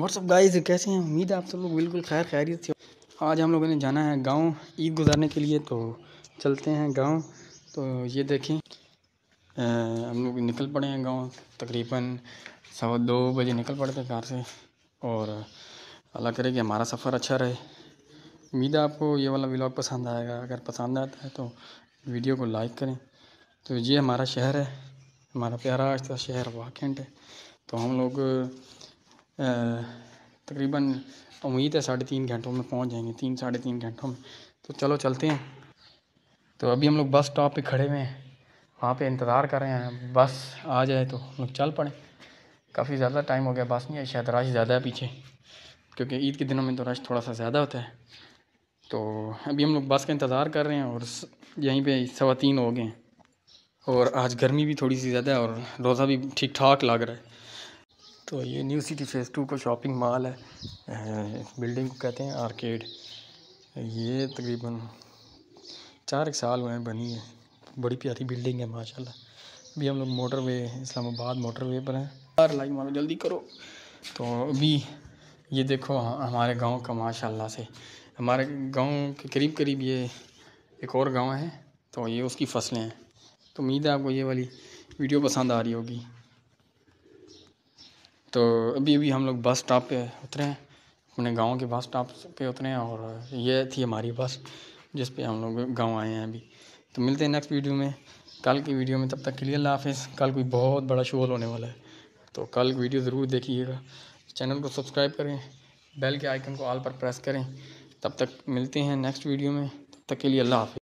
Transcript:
WhatsApp guys कैसे हैं उम्मीद है आप सब लोग बिल्कुल खैर खैरियत से आज हम लोगों ने जाना है गांव ईद गुजारने के लिए तो चलते हैं गांव तो ये देखें आ, हम लोग निकल पड़े हैं गांव तकरीबन सवा दो बजे निकल पड़े थे कार से और अल्लाह करे कि हमारा सफ़र अच्छा रहे उम्मीद है आपको ये वाला व्लॉग पसंद आएगा अगर पसंद आता है तो वीडियो को लाइक करें तो ये हमारा शहर है हमारा प्यारा आस्था शहर वाकेंट है तो हम लोग तकरीबन उम्मीद है साढ़े तीन घंटों में पहुंच जाएंगे तीन साढ़े तीन घंटों में तो चलो चलते हैं तो अभी हम लोग बस स्टॉप पे खड़े हुए हैं वहाँ पे इंतज़ार कर रहे हैं बस आ जाए तो हम लोग चल पड़े काफ़ी ज़्यादा टाइम हो गया बस नहीं आई शायद रश ज़्यादा है पीछे क्योंकि ईद के दिनों में तो रश थोड़ा सा ज़्यादा होता है तो अभी हम लोग बस का इंतज़ार कर रहे हैं और यहीं पर सवा हो गए हैं और आज गर्मी भी थोड़ी सी ज़्यादा है और रोज़ा भी ठीक ठाक लग रहा है तो ये न्यू सिटी फेज़ टू को शॉपिंग मॉल है बिल्डिंग को कहते हैं आर्केड ये तकरीबन चार एक साल हुए हैं बनी है बड़ी प्यारी बिल्डिंग है माशाल्लाह अभी हम लोग मोटरवे इस्लामाबाद मोटरवे पर हैं यार लाइक मारो जल्दी करो तो अभी ये देखो हाँ, हमारे गांव का माशाल्लाह से हमारे गांव के करीब करीब ये एक और गांव है तो ये उसकी फसलें हैं तो उम्मीद है आपको ये वाली वीडियो पसंद आ रही होगी तो अभी अभी हम लोग बस स्टॉप पे उतरे हैं अपने गांव के बस स्टॉप पे उतरे हैं और ये थी हमारी बस जिस पे हम लोग गांव आए हैं अभी तो मिलते हैं नेक्स्ट वीडियो में कल की वीडियो में तब तक के लिए अल्लाह हाफिज़ कल कोई बहुत बड़ा शोर होने वाला है तो कल वीडियो ज़रूर देखिएगा चैनल को सब्सक्राइब करें बेल के आइकन को ऑल पर प्रेस करें तब तक मिलते हैं नेक्स्ट वीडियो में तब तक के लिए अल्लाह हाफिज़